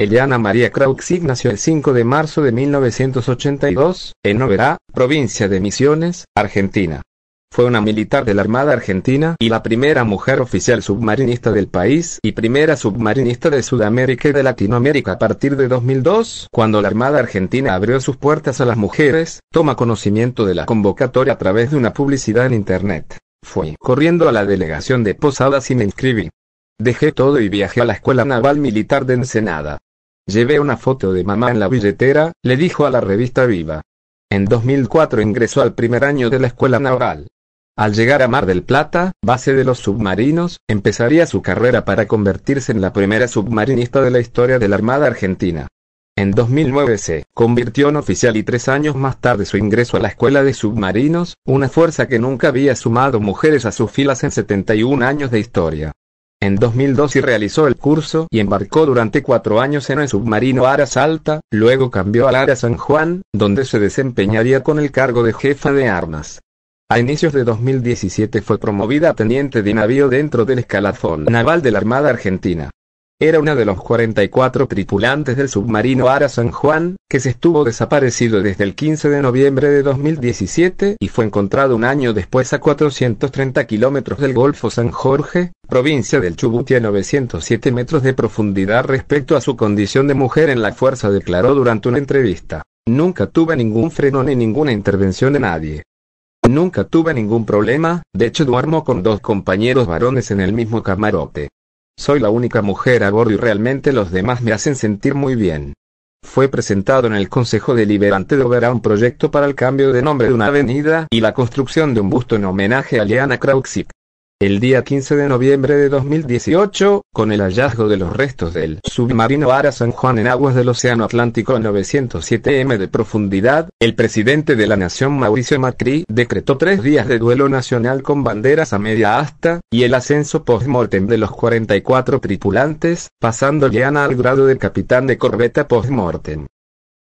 Eliana María Krauxig nació el 5 de marzo de 1982, en Novera, provincia de Misiones, Argentina. Fue una militar de la Armada Argentina y la primera mujer oficial submarinista del país y primera submarinista de Sudamérica y de Latinoamérica a partir de 2002, cuando la Armada Argentina abrió sus puertas a las mujeres, toma conocimiento de la convocatoria a través de una publicidad en Internet. Fui corriendo a la delegación de Posadas y me inscribí. Dejé todo y viajé a la Escuela Naval Militar de Ensenada. Llevé una foto de mamá en la billetera, le dijo a la revista Viva. En 2004 ingresó al primer año de la escuela naval. Al llegar a Mar del Plata, base de los submarinos, empezaría su carrera para convertirse en la primera submarinista de la historia de la Armada Argentina. En 2009 se convirtió en oficial y tres años más tarde su ingreso a la Escuela de Submarinos, una fuerza que nunca había sumado mujeres a sus filas en 71 años de historia. En 2012 realizó el curso y embarcó durante cuatro años en el submarino Ara Salta, luego cambió al Ara San Juan, donde se desempeñaría con el cargo de jefa de armas. A inicios de 2017 fue promovida a teniente de navío dentro del escalafón naval de la Armada Argentina. Era una de los 44 tripulantes del submarino Ara San Juan, que se estuvo desaparecido desde el 15 de noviembre de 2017 y fue encontrado un año después a 430 kilómetros del Golfo San Jorge, provincia del Chubut a 907 metros de profundidad respecto a su condición de mujer en la fuerza declaró durante una entrevista. Nunca tuve ningún freno ni ninguna intervención de nadie. Nunca tuve ningún problema, de hecho duermo con dos compañeros varones en el mismo camarote. Soy la única mujer a bordo y realmente los demás me hacen sentir muy bien. Fue presentado en el Consejo Deliberante de Oberá un proyecto para el cambio de nombre de una avenida y la construcción de un busto en homenaje a Liana Krauxic. El día 15 de noviembre de 2018, con el hallazgo de los restos del submarino Ara San Juan en aguas del Océano Atlántico a 907 m de profundidad, el presidente de la nación Mauricio Macri decretó tres días de duelo nacional con banderas a media asta, y el ascenso post-mortem de los 44 tripulantes, pasando Liana al grado de capitán de corbeta post-mortem.